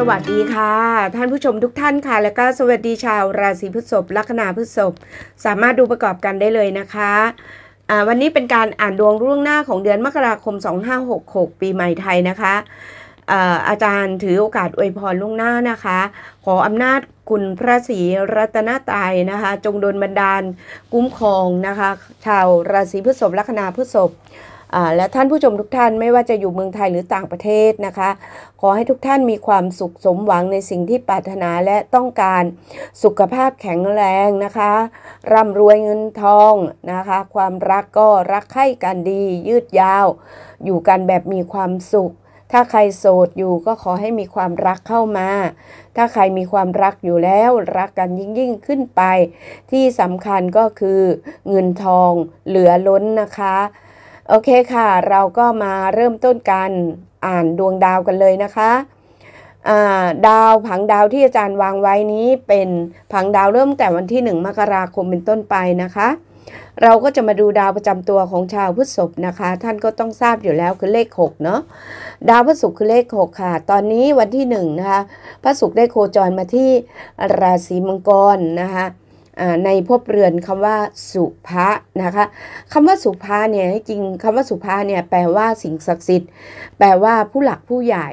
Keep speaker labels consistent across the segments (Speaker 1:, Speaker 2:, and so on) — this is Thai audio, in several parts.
Speaker 1: สวัสดีค่ะ ท่านผู้ชมทุกท่านค่ะ แล้วก็สวัสดีชาวราศีพฤษภลัคนาพฤษภสามารถดูประกอบกันได้เลยนะคะวันนี้เป็นการอ่านดวงร่วงหน้าของเดือนมกราคม 2566 ปีใหม่ไทยนะคะอาจารย์ถือโอกาสอวยพรล่วงหน้านะคะ ขออำนาจคุณพระศรีรัตนตายนะคะ จงโดนบันดาลกุ้มครองนะคะชาวราศีพฤษภลัคนาพฤษภและท่านผู้ชมทุกท่านไม่ว่าจะอยู่เมืองไทยหรือต่างประเทศนะคะ ขอให้ทุกท่านมีความสุขสมหวังในสิ่งที่ปรารถนาและต้องการสุขภาพแข็งแรงนะคะ ร่ำรวยเงินทองนะคะความรักก็รักให้กันดี ยืดยาว อยู่กันแบบมีความสุขถ้าใครโสดอยู่ก็ขอให้มีความรักเข้ามา ถ้าใครมีความรักอยู่แล้ว รักกันยิ่งยิ่งขึ้นไป ที่สำคัญก็คือเงินทองเหลือล้นนะคะ โอเคค่ะเราก็มาเริ่มต้นการอ่านดวงดาวกันเลยนะคะ ดาวผังดาวที่อาจารย์วางไว้นี้ เป็นผังดาวเริ่มแต่วันที่ 1 มกราคมเป็นต้นไปนะคะเราก็จะมาดูดาวประจำตัวของชาวพฤษภนะคะ ท่านก็ต้องทราบอยู่แล้วคือเลข 6 เนาะดาวพทธศุกร์คือเลข 6 ค่ะตอนนี้วันที่1นะคะพระศุกร์ได้โคจรมาที่ราศีมังกรนะคะในพบเรือนคำว่า สุภะนะคะคำว่าสุภาเนี่ยจริงคำว่าสุภาเนี่ยแปลว่าสิ่งศักดิ์สิทธิ์ แปลว่าผู้หลักผู้ใหญ่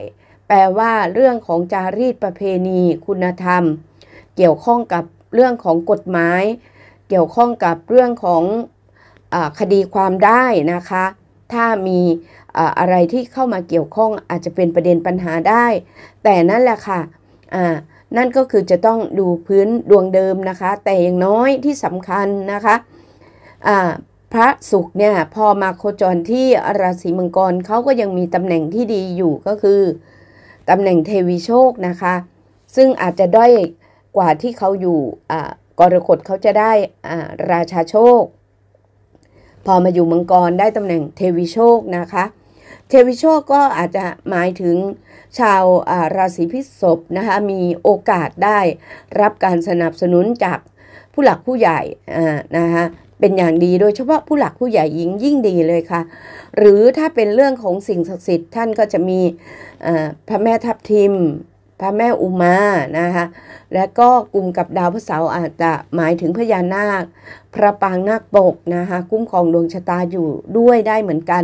Speaker 1: แปลว่าเรื่องของจารีตประเพณี คุณธรรม เกี่ยวข้องกับเรื่องของกฎหมายเกี่ยวข้องกับเรื่องของคดีความได้นะคะ ถ้ามีอะไรที่เข้ามาเกี่ยวข้องอาจจะเป็นประเด็นปัญหาได้ แต่นั่นแหละค่ะนั่นก็คือจะต้องดูพื้นดวงเดิมนะคะ แต่อย่างน้อยที่สำคัญนะคะพระศุกร์เนี่ยพอมาโคจรที่ราศีมังกรเขาก็ยังมีตำแหน่งที่ดีอยู่ก็คือตำแหน่งเทวีโชคนะคะ ซึ่งอาจจะด้อยกว่าที่เขาอยู่กรกฎเขาจะได้ราชาโชค พอมาอยู่มังกรได้ตำแหน่งเทวิโชคนะคะ เทวิโชคก็อาจจะหมายถึงชาวราศีพิษภนะคะมีโอกาสได้รับการสนับสนุนจากผู้หลักผู้ใหญ่นะคะเป็นอย่างดีโดยเฉพาะผู้หลักผู้ใหญ่หญิงยิ่งดีเลยค่ะ หรือถ้าเป็นเรื่องของสิ่งศักดิ์สิทธิ์ ท่านก็จะมีพระแม่ทับทิมพระแม่อุมา นะคะ และก็กลุ่มกับดาวพระเสาร์อาจจะหมายถึงพญานาค พระปางนาคปกนะคะคุ้มครองดวงชะตาอยู่ด้วยได้เหมือนกัน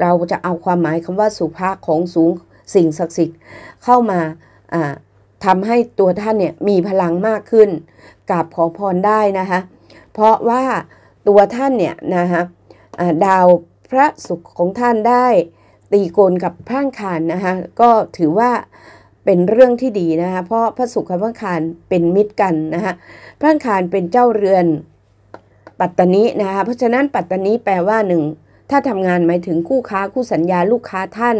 Speaker 1: เราจะเอาความหมายคำว่าสุภาพของสูงสิ่งศักดิ์สิทธิ์เข้ามาทำให้ตัวท่านเนี่ยมีพลังมากขึ้นกราบขอพรได้นะคะ เพราะว่าตัวท่านเนี่ยนะคะดาวพระศุกร์ของท่านได้ตีโกนกับพร่างคานนะคะก็ถือว่าเป็นเรื่องที่ดี นะคะเพราะพระศุกร์พระคารเป็นมิตรกันนะคะพระคารเป็นเจ้าเรือน ปัตตนีนะคะเพราะฉะนั้นปัตตนีแปลว่าหนึ่งถ้าทำงานหมายถึงคู่ค้าคู่สัญญาลูกค้าท่าน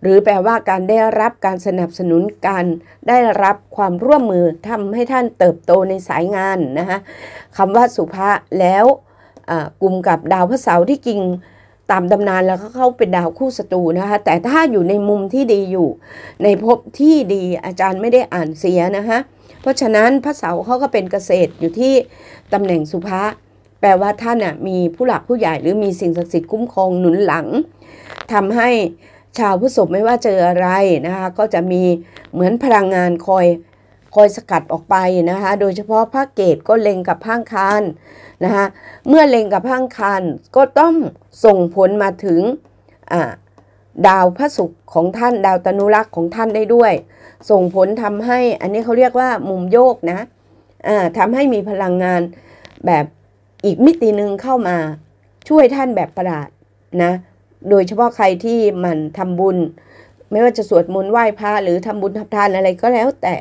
Speaker 1: หรือแปลว่าการได้รับการสนับสนุนการ ได้รับความร่วมมือทำให้ท่านเติบโตในสายงานนะคะคำว่าสุภาแล้วกลุ่มกับดาวพระเสาร์ที่จริงตามตำนานแล้วก็เข้าเป็นดาวคู่ศัตรูนะคะแต่ถ้าอยู่ในมุมที่ดีอยู่ในภพที่ดีอาจารย์ไม่ได้อ่านเสียนะคะเพราะฉะนั้นพระเสาเขาก็เป็นเกษตรอยู่ที่ตำแหน่งสุภาแปลว่าท่านน่ะมีผู้หลักผู้ใหญ่หรือมีสิ่งศักดิ์สิทธิ์คุ้มครองหนุนหลัง ทำให้ชาวพธศพไม่ว่าเจออะไรนะคะก็จะมีเหมือนพลังงานคอยคอยสกัดออกไปนะคะ โดยเฉพาะภาคเกตก็เล็งกับพัางคานนะคะเมื่อเล็งกับพัางคานก็ต้องส่งผลมาถึงดาวพระศุกร์ของท่านดาวตนุรักษ์ของท่านได้ด้วย ส่งผลทำให้อันนี้เขาเรียกว่ามุมโยกนะทำให้มีพลังงานแบบอีกมิติหนึ่งเข้ามาช่วยท่านแบบประหลาดนะ โดยเฉพาะใครที่มันทำบุญ ไม่ว่าจะสวดมนต์ไหว้พระหรือทำบุญทำทานอะไรก็แล้วแต่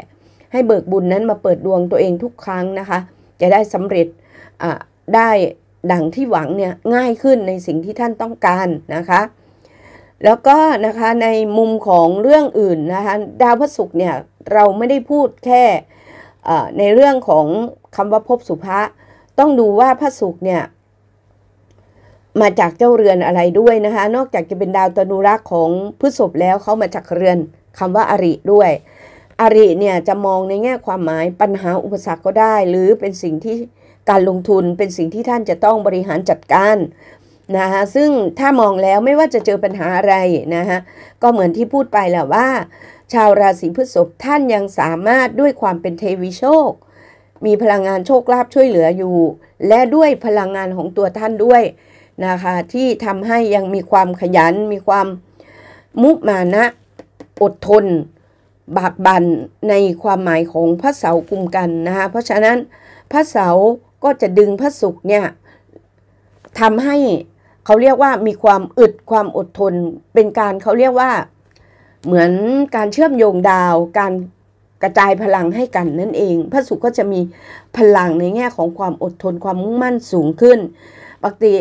Speaker 1: ให้เบิกบุญนั้นมาเปิดดวงตัวเองทุกครั้งนะคะจะได้สำเร็จได้ดังที่หวังเนี่ยง่ายขึ้นในสิ่งที่ท่านต้องการนะคะแล้วก็นะคะในมุมของเรื่องอื่นนะคะดาวพระศุกร์เนี่ยเราไม่ได้พูดแค่ในเรื่องของคำว่าพบสุภะต้องดูว่าพระศุกร์เนี่ยมาจากเจ้าเรือนอะไรด้วยนะคะนอกจากจะเป็นดาวตนุรักษ์ของพฤษพแล้วเขามาจากเรือนคำว่าอริด้วยอริเนี่ยจะมองในแง่ความหมายปัญหาอุปสรรคก็ได้ หรือเป็นสิ่งที่การลงทุน เป็นสิ่งที่ท่านจะต้องบริหารจัดการนะคะซึ่งถ้ามองแล้วไม่ว่าจะเจอปัญหาอะไรนะคะก็เหมือนที่พูดไปแหละว่า ชาวราศีพฤษภท่านยังสามารถด้วยความเป็นเทวีโชค มีพลังงานโชคลาภช่วยเหลืออยู่ และด้วยพลังงานของตัวท่านด้วยนะคะที่ทำให้ยังมีความขยัน มีความมุมานะอดทนบากบั่นในความหมายของพระเสากลุ่มกันนะคะเพราะฉะนั้นพระเสาก็จะดึงพระศุกร์เนี่ยทำให้เขาเรียกว่ามีความอึดความอดทนเป็นการเขาเรียกว่าเหมือนการเชื่อมโยงดาวการกระจายพลังให้กันนั่นเอง พระศุกร์ก็จะมีพลังในแง่ของความอดทนความมุ่งมั่นสูงขึ้นปกติ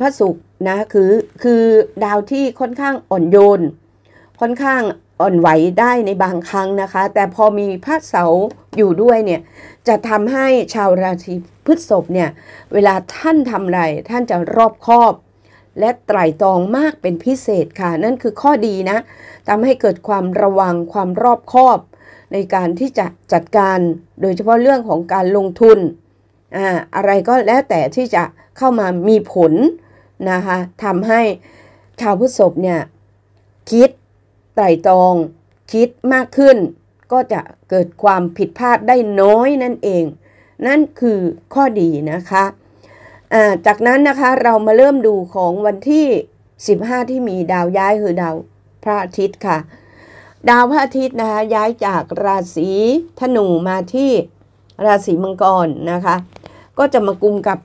Speaker 1: พระศุกร์นะคือคือดาวที่ค่อนข้างอ่อนโยนค่อนข้างอ่อนไหวได้ในบางครั้งนะคะ แต่พอมีพระเสาอยู่ด้วย เนี่ย จะทำให้ชาวราศีพฤษภเนี่ย เวลาท่านทำอะไรท่านจะรอบคอบ และไตร่ตรองมากเป็นพิเศษ ค่ะ นั่นคือข้อดีนะทำให้เกิดความระวังความรอบคอบ ในการที่จะจัดการโดยเฉพาะเรื่องของการลงทุนอ่าอะไรก็แล้วแต่ที่จะเข้ามามีผลนะคะทำให้ชาวพฤษภเนี่ยคิดไตรตรองคิดมากขึ้นก็จะเกิดความผิดพลาดได้น้อยนั่นเอง นั่นคือข้อดีนะคะะจากนั้นนะคะเรามาเริ่มดูของวันที่ 15 ที่มีดาวย้ายคือดาวพระอาทิตย์ค่ะ ดาวพระอาทิตย์นะคะย้ายจากราศีธนูมาที่ราศีมังกรนะคะ ก็จะมากุมกับ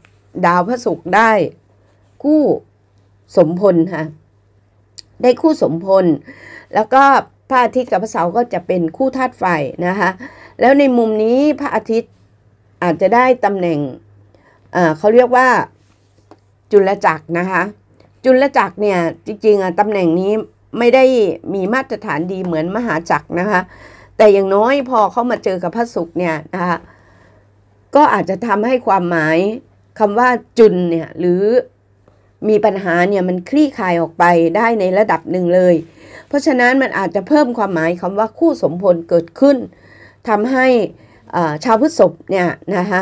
Speaker 1: ดาวพระศุกร์ได้คู่สมพลค่ะได้คู่สมพล แล้วก็พระอาทิตย์กับพระเสาร์ก็จะเป็นคู่ธาตุไฟนะคะแล้วในมุมนี้พระอาทิตย์อาจจะได้ตำแหน่งเขาเรียกว่าจุลจักรนะคะ จุลจักรเนี่ยจริงๆตำแหน่งนี้ไม่ได้มีมาตรฐานดีเหมือนมหาจักรนะคะแต่อย่างน้อยพอเขามาเจอกับพระศุกร์เนี่ยนะคะก็อาจจะทำให้ความหมายคำว่าจุลเนี่ยหรือมีปัญหาเนี่ยมันคลี่คลายออกไปได้ในระดับหนึ่งเลย เพราะฉะนั้นมันอาจจะเพิ่มความหมายคำว่าคู่สมพลเกิดขึ้นทำให้ชาวพฤษภเนี่ยนะคะ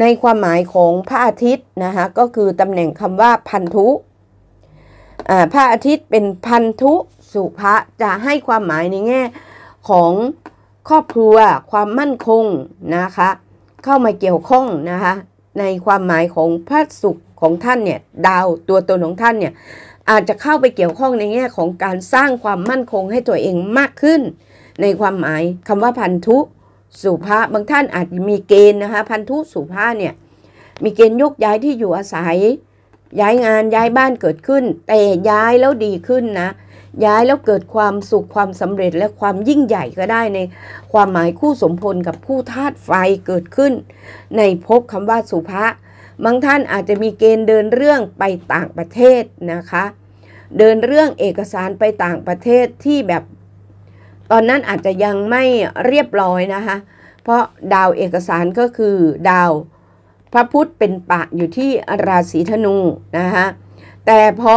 Speaker 1: ในความหมายของพระอาทิตย์นะคะก็คือตำแหน่งคำว่าพันธุพระอาทิตย์เป็นพันธุสุภะจะให้ความหมายในแง่ของครอบครัวความมั่นคงนะคะ เข้ามาเกี่ยวข้องนะคะในความหมายของพระศุกของท่านเนี่ยดาวตัวตนของท่านเนี่ยอาจจะเข้าไปเกี่ยวข้องในแง่ของการสร้างความมั่นคงให้ตัวเองมากขึ้น ในความหมายคำว่าพันธุสุภาบางท่านอาจมีเกณฑ์นะคะพันธุสุภาเนี่ยมีเกณฑ์ยกย้ายที่อยู่อาศัย ย้ายงานย้ายบ้านเกิดขึ้น แต่ย้ายแล้วดีขึ้นนะย้ายแล้วเกิดความสุขความสำเร็จและความยิ่งใหญ่ก็ได้ใน ความหมายคู่สมพลกับคู่ธาตุไฟเกิดขึ้น ในพบคำว่าสุภาบางท่านอาจจะมีเกณฑ์เดินเรื่องไปต่างประเทศ นะคะ เดินเรื่องเอกสารไปต่างประเทศที่แบบ ตอนนั้นอาจจะยังไม่เรียบร้อยนะคะ เพราะดาวเอกสารก็คือดาวพระพุธเป็นปะอยู่ที่ราศีธนูนะคะแต่พอ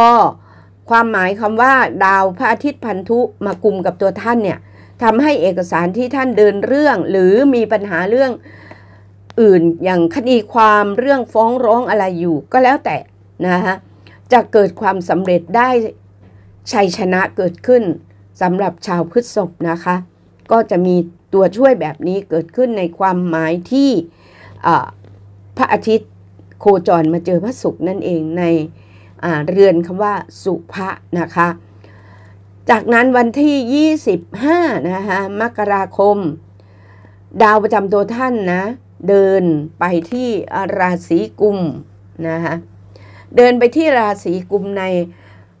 Speaker 1: ความหมายคำว่าดาวพระอาทิตย์พันธุมากุมกับตัวท่านเนี่ยทำให้เอกสารที่ท่านเดินเรื่องหรือมีปัญหาเรื่องอื่นอย่างคดีความเรื่องฟ้องร้องอะไรอยู่ก็แล้วแต่นะฮะจะเกิดความสำเร็จได้ชัยชนะเกิดขึ้นสำหรับชาวพฤษภนะคะ ก็จะมีตัวช่วยแบบนี้เกิดขึ้นในความหมายที่พระอาทิตย์โคจรมาเจอพระศุกร์นั่นเองในเรือนคำว่าสุภะนะคะ จากนั้นวันที่ 25นะคะมกราคม ดาวประจำตัวท่านนะเดินไปที่ราศีกุมนะคะเดินไปที่ราศีกุมใน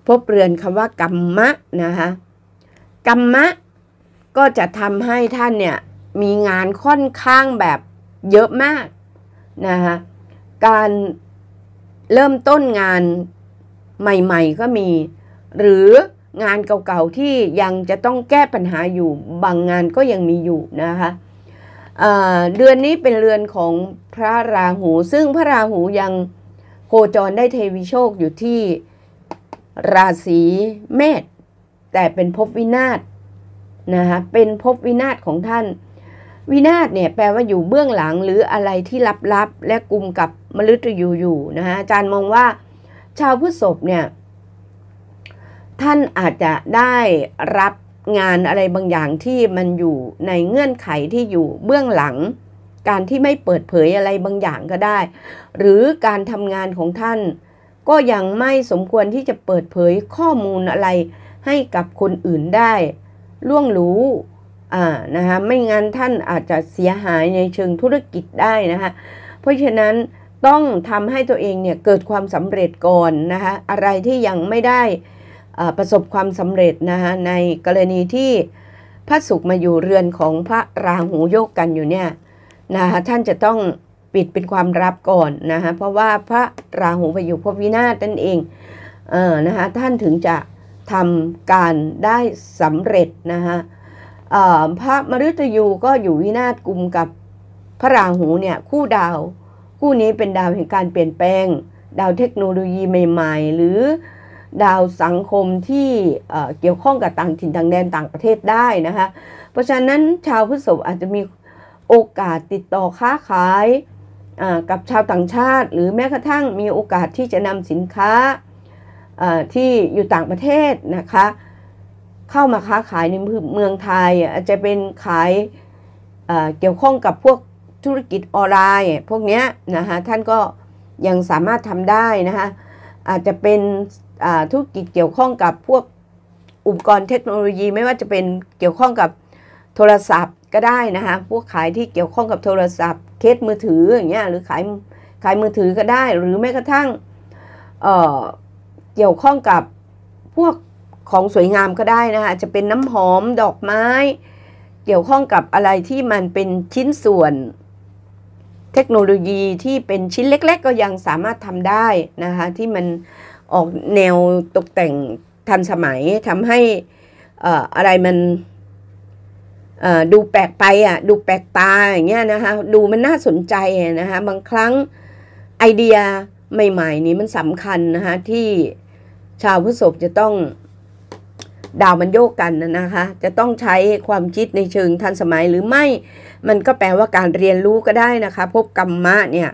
Speaker 1: พบเรือนคำว่ากรรมะนะคะกรรมะก็จะทำให้ท่านเนี่ยมีงานค่อนข้างแบบเยอะมาก นะคะการเริ่มต้นงานใหม่ๆก็มี หรืองานเก่าๆที่ยังจะต้องแก้ปัญหาอยู่บางงานก็ยังมีอยู่นะคะเดือนนี้เป็นเรือนของพระราหู ซึ่งพระราหูยังโคจรได้เทวิโชคอยู่ที่ ราศีเมษแต่เป็นภพวินาศนะคะเป็นภพวินาศของท่าน วินาศเนี่ยแปลว่าอยู่เบื้องหลังหรืออะไรที่ลับๆและกลุ่มกับมฤตยูอยู่นะคะอาจารย์มองว่าชาวพธศพเนี่ยท่านอาจจะได้รับงานอะไรบางอย่างที่มันอยู่ในเงื่อนไขที่อยู่เบื้องหลัง การที่ไม่เปิดเผยอะไรบางอย่างก็ได้ หรือการทำงานของท่าน ก็ยังไม่สมควรที่จะเปิดเผยข้อมูลอะไรให้กับคนอื่นได้ล่วงรู้อ่านะคะไม่งั้นท่านอาจจะเสียหายในเชิงธุรกิจได้นะคะเพราะฉะนั้นต้องทำให้ตัวเองเนี่ยเกิดความสำเร็จก่อนนะคะอะไรที่ยังไม่ได้ประสบความสำเร็จนะฮะในกรณีที่พระสุขมาอยู่เรือนของพระราหูโยกกันอยู่เนี่ยนะฮะท่านจะต้องปิดเป็นความรับก่อนนะฮะเพราะว่าพระราหูไปอยู่พบวินาศนั่นเองเออนะฮะท่านถึงจะทำการได้สำเร็จนะฮะพระมฤตยูก็อยู่วินาศกลุ่มกับพระราหูเนี่ยคู่ดาวคู่นี้เป็นดาวแห่งการเปลี่ยนแปลงดาวเทคโนโลยีใหม่ ๆ หรือดาวสังคมที่เกี่ยวข้องกับต่างถิ่นต่างแดนต่างประเทศได้นะคะเพราะฉะนั้นชาวพุทธศพอาจจะมีโอกาสติดต่อค้าขายกับชาวต่างชาติหรือแม้กระทั่งมีโอกาสที่จะนำสินค้าที่อยู่ต่างประเทศนะคะ เข้ามาค้าขายในเมืองไทยอาจจะเป็นขายเกี่ยวข้องกับพวกธุรกิจออนไลน์พวกนี้นะคะท่านก็ยังสามารถทำได้นะคะอาจจะเป็นธุรกิจเกี่ยวข้องกับพวกอุปกรณ์เทคโนโลยีไม่ว่าจะเป็นเกี่ยวข้องกับโทรศัพท์ก็ได้นะคะพวกขายที่เกี่ยวข้องกับโทรศัพท์เคสมือถืออย่างเงี้ยหรือขายขายมือถือก็ได้ หรือแม้กระทั่งเเกี่ยวข้องกับพวกของสวยงามก็ได้นะคะจะเป็นน้ำหอมดอกไม้ เกี่ยวข้องกับอะไรที่มันเป็นชิ้นส่วน เทคโนโลยีที่เป็นชิ้นเล็ก ๆ ก็ยังสามารถทำได้นะคะที่มันออกแนวตกแต่งทันสมัยทำให้อะไรมันดูแปลกไปอ่ะดูแปลกตาอย่างเงี้ยนะคะดูมันน่าสนใจนะคะบางครั้งไอเดียใหม่ ๆ นี้มันสำคัญนะคะที่ชาวพ้ศพจะต้องดาวมันโยกกันนะคะจะต้องใช้ความคิดในเชิงทันสมัยหรือไม่ มันก็แปลว่าการเรียนรู้ก็ได้นะคะพบกรรมะเนี่ย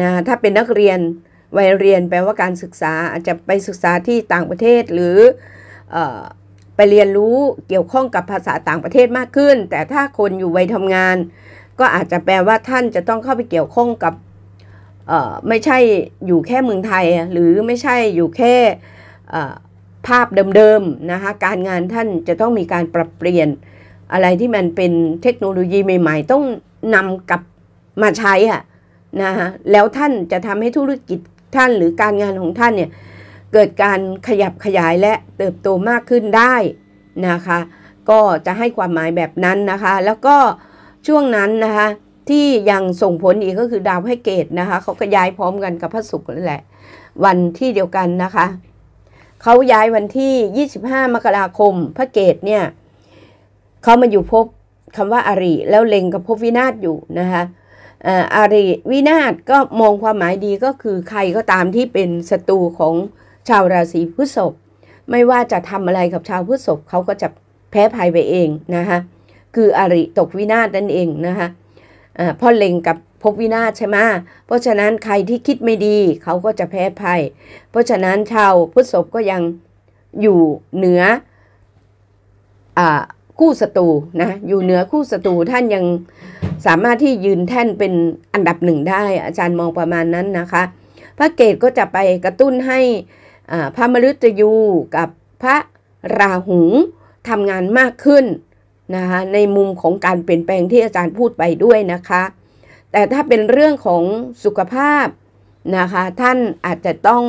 Speaker 1: นะถ้าเป็นนักเรียนวัยเรียนแปลว่าการศึกษาอาจจะไปศึกษาที่ต่างประเทศหรืออไปเรียนรู้เกี่ยวข้องกับภาษาต่างประเทศมากขึ้น แต่ถ้าคนอยู่วัยทำงาน ก็อาจจะแปลว่าท่านจะต้องเข้าไปเกี่ยวข้องกับไม่ใช่อยู่แค่เมืองไทย หรือไม่ใช่อยู่แค่ภาพเดิมๆนะคะการงานท่านจะต้องมีการปรับเปลี่ยน อะไรที่มันเป็นเทคโนโลยีใหม่ๆ ต้องนำกลับมาใช้อะนะฮะแล้วท่านจะทำให้ธุรกิจท่านหรือการงานของท่านเนี่ยเกิดการขยับขยายและเติบโตมากขึ้นได้นะคะ ก็จะให้ความหมายแบบนั้นนะคะ แล้วก็ช่วงนั้นนะคะที่ยังส่งผลอีกก็คือดาวให้เกตนะคะเขาก็ย้ายพร้อมกันกับพระศุกร์นั่นแหละ วันที่เดียวกันนะคะเขาย้ายวันที่ 25 มกราคม พระเกตเนี่ยเขามาอยู่พบคำว่าอาริแล้วเล็งกับพบวินาศอยู่นะคะอาริวินาศก็มองความหมายดีก็คือใครก็ตามที่เป็นศัตรูของชาวราศีพฤษภไม่ว่าจะทำอะไรกับชาวพฤษภเขาก็จะแพ้ภัยไปเองนะคะคืออริตกวินาศนั่นเองนะคะะพ่อเล็งกับพบวินาศใช่ไหมเพราะฉะนั้นใครที่คิดไม่ดีเขาก็จะแพ้ภัย เพราะฉะนั้นชาวพฤษภก็ยังอยู่เหนืออคู่ศัตรูนะอยู่เหนือคู่ศัตรูท่านยังสามารถที่ยืนแท่นเป็นอันดับหนึ่งได้ อาจารย์มองประมาณนั้นนะคะพระเกตก็จะไปกระตุ้นให้พระมฤตยูกับพระราหูทำงานมากขึ้นนะคะในมุมของการเปลี่ยนแปลงที่อาจารย์พูดไปด้วยนะคะแต่ถ้าเป็นเรื่องของสุขภาพนะคะท่านอาจจะต้อง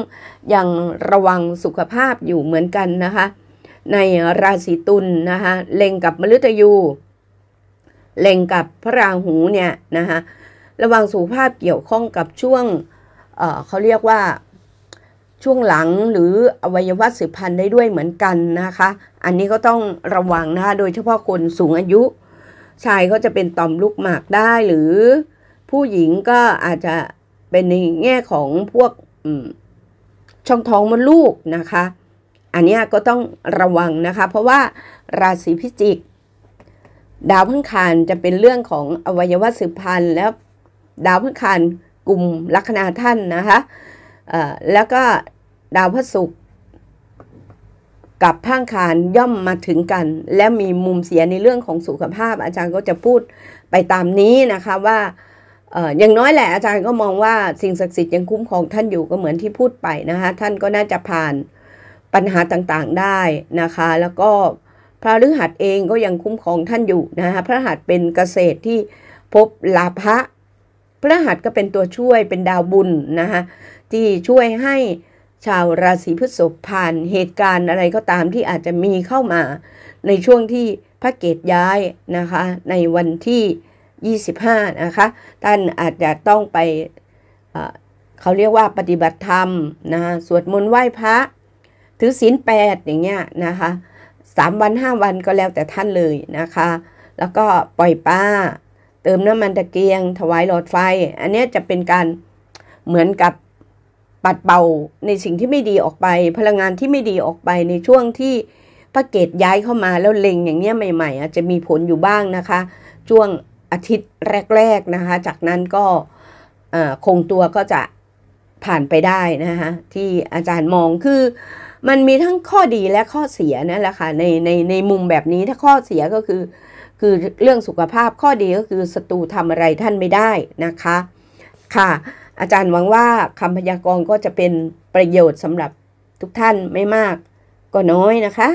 Speaker 1: ยังระวังสุขภาพอยู่เหมือนกันนะคะในราศีตุลนนะคะเล็งกับมฤตยูเล็งกับพระราหูเนี่ยนะคะระวังสุขภาพเกี่ยวข้องกับช่วงเเขาเรียกว่าช่วงหลังหรืออวัยวะสืบพันธุ์ได้ด้วยเหมือนกันนะคะ อันนี้ก็ต้องระวังนะคะโดยเฉพาะคนสูงอายุ ชายก็จะเป็นต่อมลูกหมากได้หรือผู้หญิงก็อาจจะเป็นในแง่ของพวกช่องท้องมดลูกนะคะ อันนี้ก็ต้องระวังนะคะ เพราะว่าราศีพิจิกดาวพึ่งคานจะเป็นเรื่องของอวัยวะสืบพันธุ์แล้วดาวพึ่งคานกลุ่มลัคนาท่านนะคะแล้วก็ดาวพระศุกร์กับพ่างคานย่อมมาถึงกัน และมีมุมเสียในเรื่องของสุขภาพ อาจารย์ก็จะพูดไปตามนี้นะคะว่าอย่างน้อยแหละอาจารย์ก็มองว่าสิ่งศักดิ์สิทธิ์ยังคุ้มครองท่านอยู่ก็เหมือนที่พูดไปนะคะท่านก็น่าจะผ่านปัญหาต่างๆได้นะคะแล้วก็พระฤหัสเองก็ยังคุ้มครองท่านอยู่นะคะ พระหัสเป็นเกษตรที่พบลาภะพระหัสก็เป็นตัวช่วยเป็นดาวบุญนะคะที่ช่วยให้ชาวราศีพฤษภผ่านเหตุการณ์อะไรก็ตามที่อาจจะมีเข้ามาในช่วงที่พระเกตย้ายนะคะ ในวันที่ 25 นะคะท่านอาจจะต้องไปเขาเรียกว่าปฏิบัติธรรมนะสวดมนต์ไหว้พระ ถือศีลแปดอย่างเงี้ยนะคะ3 วัน 5 วันก็แล้วแต่ท่านเลยนะคะ แล้วก็ปล่อยปลาเติม น้ำมันตะเกียง ถวาย หลอดไฟ อันนี้จะเป็นการเหมือนกับปัดเป่าในสิ่งที่ไม่ดีออกไป พลังงานที่ไม่ดีออกไปในช่วงที่พระเกตย้ายเข้ามาแล้วเล็งอย่างเนี้ยใหม่ ๆอาจจะมีผลอยู่บ้างนะคะ ช่วงอาทิตย์แรก ๆ นะคะ จากนั้นก็คงตัวก็จะผ่านไปได้นะคะที่อาจารย์มองคือมันมีทั้งข้อดีและข้อเสียนั่นแหละค่ะในในในมุมแบบนี้ถ้าข้อเสียก็คือ คือเรื่องสุขภาพข้อดีก็คือศัตรูทำอะไรท่านไม่ได้นะคะ ค่ะ อาจารย์หวังว่าคำพยากรณ์ก็จะเป็นประโยชน์สำหรับทุกท่านไม่มากก็น้อยนะคะ